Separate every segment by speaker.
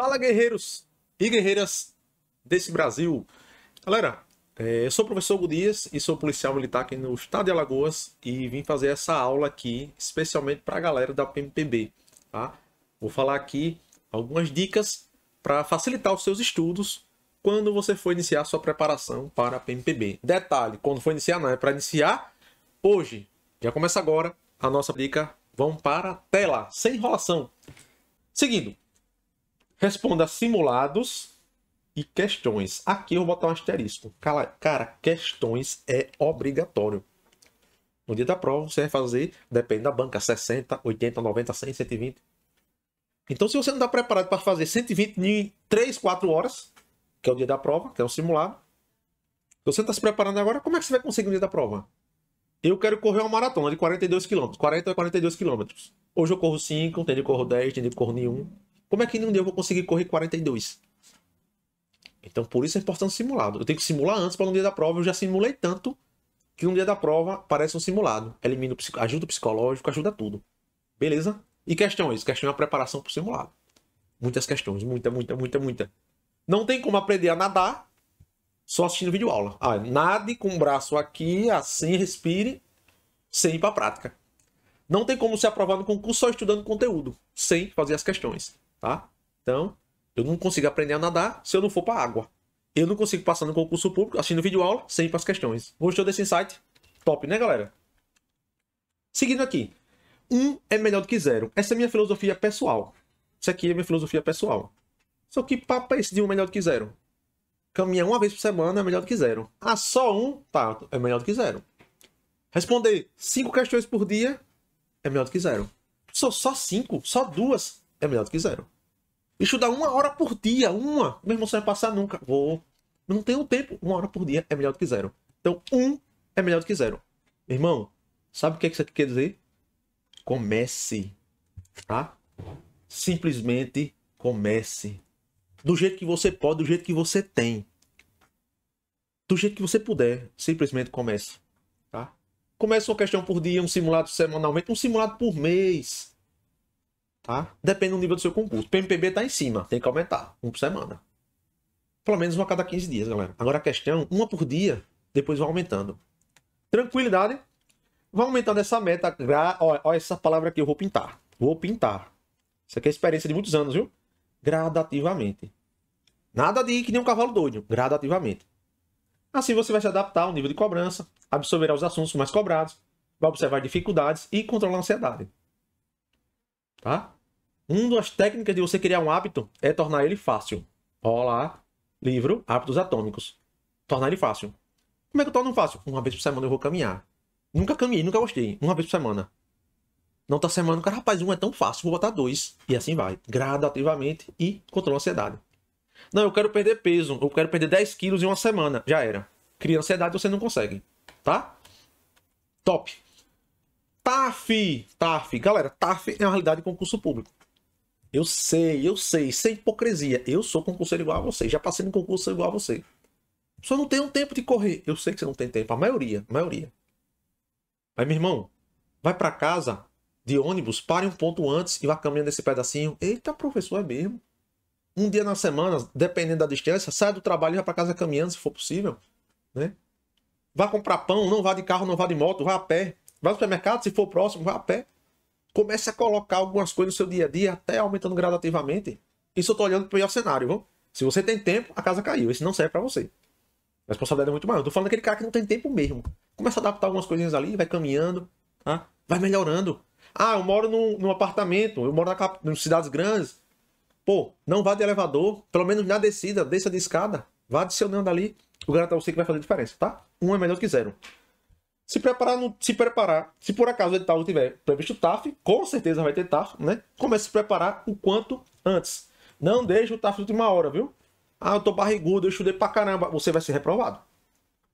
Speaker 1: Fala guerreiros e guerreiras desse Brasil. Galera, é, eu sou o professor Gudias e sou policial militar aqui no estado de Alagoas e vim fazer essa aula aqui especialmente para a galera da PMPB. Tá? Vou falar aqui algumas dicas para facilitar os seus estudos quando você for iniciar sua preparação para a PMPB. Detalhe, quando for iniciar não, é para iniciar hoje. Já começa agora a nossa dica. Vamos para a tela, sem enrolação. Seguindo, Responda simulados e questões. Aqui eu vou botar um asterisco. Cara, questões é obrigatório. No dia da prova, você vai fazer, depende da banca, 60, 80, 90, 100, 120. Então, se você não está preparado para fazer 120 em 3, 4 horas, que é o dia da prova, que é um simulado, se você está se preparando agora, como é que você vai conseguir no dia da prova? Eu quero correr uma maratona de 42 km, 40 a 42 km. Hoje eu corro 5, tem de corro 10, tem de corro nenhum. Como é que num dia eu vou conseguir correr 42? Então, por isso é importante simulado. Eu tenho que simular antes para no dia da prova. Eu já simulei tanto que no dia da prova parece um simulado. Elimino ajuda o psicológico, ajuda tudo. Beleza? E questões. Questão é a preparação para o simulado. Muitas questões. Muita, muita, muita, muita. Não tem como aprender a nadar só assistindo vídeo aula. Ah, nade com o braço aqui, assim, respire, sem ir para a prática. Não tem como se aprovar no concurso só estudando conteúdo, sem fazer as questões tá? Então, eu não consigo aprender a nadar se eu não for para água. Eu não consigo passar no concurso público assistindo vídeo aula sem ir para as questões. Gostou desse insight? Top, né, galera? Seguindo aqui. Um é melhor do que zero. Essa é minha filosofia pessoal. Isso aqui é minha filosofia pessoal. Só que papo é esse de um é melhor do que zero? Caminhar uma vez por semana é melhor do que zero. Ah, só um? Tá, é melhor do que zero. Responder cinco questões por dia é melhor do que zero. Só, só cinco? Só duas? é melhor do que zero. Estudar uma hora por dia, uma. Meu irmão, você vai passar nunca. Vou. não tenho tempo. Uma hora por dia é melhor do que zero. Então, um é melhor do que zero. irmão, sabe o é que isso aqui quer dizer? Comece. Tá? Simplesmente comece. Do jeito que você pode, do jeito que você tem. Do jeito que você puder. Simplesmente comece. Tá? Comece uma questão por dia, um simulado semanalmente, um simulado por mês Tá? Depende do nível do seu concurso. PMPB tá em cima, tem que aumentar. Um por semana. Pelo menos uma a cada 15 dias, galera. Agora a questão, uma por dia, depois vai aumentando. Tranquilidade. Vai aumentando essa meta. Gra... Olha, olha essa palavra aqui, eu vou pintar. Vou pintar. Isso aqui é experiência de muitos anos, viu? Gradativamente. Nada de ir que nem um cavalo doido. Gradativamente. Assim você vai se adaptar ao nível de cobrança, absorverá os assuntos mais cobrados, vai observar dificuldades e controlar a ansiedade tá? Uma das técnicas de você criar um hábito é tornar ele fácil. Olá, livro Hábitos Atômicos. Tornar ele fácil. Como é que eu torno fácil? Uma vez por semana eu vou caminhar. Nunca caminhei, nunca gostei. Uma vez por semana. Não tá semana, cara, rapaz, um é tão fácil, vou botar dois. E assim vai, gradativamente e controla a ansiedade. Não, eu quero perder peso, eu quero perder 10 quilos em uma semana. Já era. Cria ansiedade, você não consegue. Tá? Top. TAF, TAF. Galera, TAF é uma realidade de concurso público. Eu sei, eu sei, sem hipocrisia. Eu sou concurseiro igual a você, já passei no concurso igual a você. Só não tem um tempo de correr. Eu sei que você não tem tempo, a maioria, a maioria. Mas, meu irmão, vai para casa de ônibus, pare um ponto antes e vá caminhando esse pedacinho. Eita, professor, é mesmo. Um dia na semana, dependendo da distância, sai do trabalho e vai para casa caminhando, se for possível. Né? Vá comprar pão, não vá de carro, não vá de moto, vá a pé. Vai ao supermercado, se for próximo, vá a pé. Comece a colocar algumas coisas no seu dia a dia, até aumentando gradativamente. Isso eu tô olhando para o pior cenário, viu? Se você tem tempo, a casa caiu. Isso não serve para você. A responsabilidade é muito maior. Eu tô falando daquele cara que não tem tempo mesmo. Começa a adaptar algumas coisinhas ali, vai caminhando, tá? vai melhorando. Ah, eu moro num, num apartamento, eu moro na, em cidades grandes. Pô, não vá de elevador, pelo menos na descida, desça de escada, vá adicionando ali. O garoto é você que vai fazer diferença, tá? Um é melhor que zero se preparar, no, se preparar, se por acaso o edital tiver previsto TAF, com certeza vai ter TAF, né? Comece a se preparar o quanto antes. Não deixe o TAF de última hora, viu? Ah, eu tô barrigudo, eu estudei pra caramba. Você vai ser reprovado.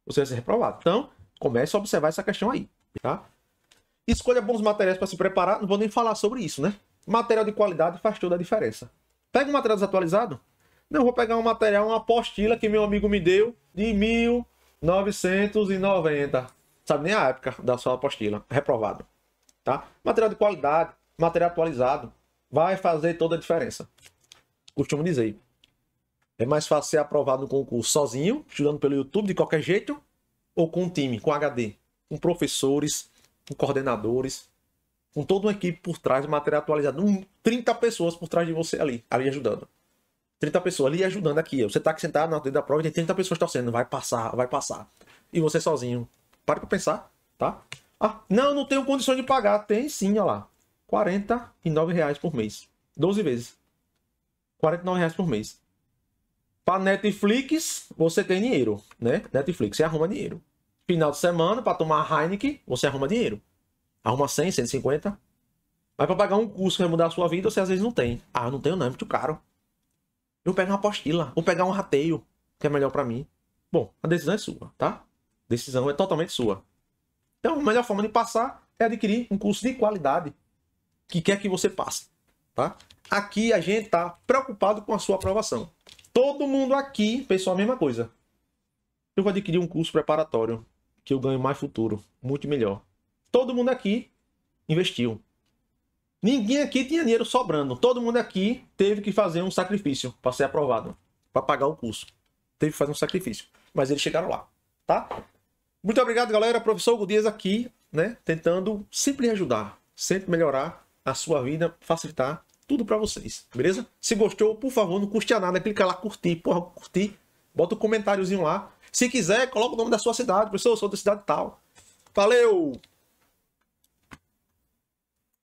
Speaker 1: Você vai ser reprovado. Então, comece a observar essa questão aí, tá? Escolha bons materiais para se preparar. Não vou nem falar sobre isso, né? Material de qualidade faz toda a diferença. Pega um material desatualizado. Não, vou pegar um material, uma apostila que meu amigo me deu de 1990 sabe nem a época da sua apostila. Reprovado. Tá? Material de qualidade, material atualizado, vai fazer toda a diferença. Costumo dizer. É mais fácil ser aprovado no concurso sozinho, estudando pelo YouTube de qualquer jeito, ou com um time, com HD, com professores, com coordenadores, com toda uma equipe por trás, material atualizado. 30 pessoas por trás de você ali, ali ajudando. 30 pessoas ali ajudando aqui. Você tá aqui sentado na frente da prova e tem 30 pessoas torcendo. Vai passar, vai passar. E você sozinho, para para pensar, tá? Ah, não, não tenho condição de pagar. Tem sim, olha lá. R$ reais por mês. 12 vezes. R$ reais por mês. Para Netflix, você tem dinheiro, né? Netflix, você arruma dinheiro. Final de semana, para tomar Heineken, você arruma dinheiro. Arruma 100, 150. Mas para pagar um curso que vai mudar a sua vida, você às vezes não tem. Ah, não tenho não, é muito caro. Eu pego uma apostila, vou pegar um rateio, que é melhor para mim. Bom, a decisão é sua, tá? Decisão é totalmente sua. Então, a melhor forma de passar é adquirir um curso de qualidade que quer que você passe, tá? Aqui a gente tá preocupado com a sua aprovação. Todo mundo aqui pensou a mesma coisa. Eu vou adquirir um curso preparatório que eu ganho mais futuro, muito melhor. Todo mundo aqui investiu. Ninguém aqui tinha dinheiro sobrando. Todo mundo aqui teve que fazer um sacrifício para ser aprovado, para pagar o curso. Teve que fazer um sacrifício, mas eles chegaram lá, tá? Muito obrigado, galera. Professor Hugo aqui, né? Tentando sempre ajudar, sempre melhorar a sua vida, facilitar tudo para vocês, beleza? Se gostou, por favor, não custe nada, clica lá, curtir, porra, curtir, bota um comentáriozinho lá. Se quiser, coloca o nome da sua cidade, professor, eu sou da cidade tal. Valeu!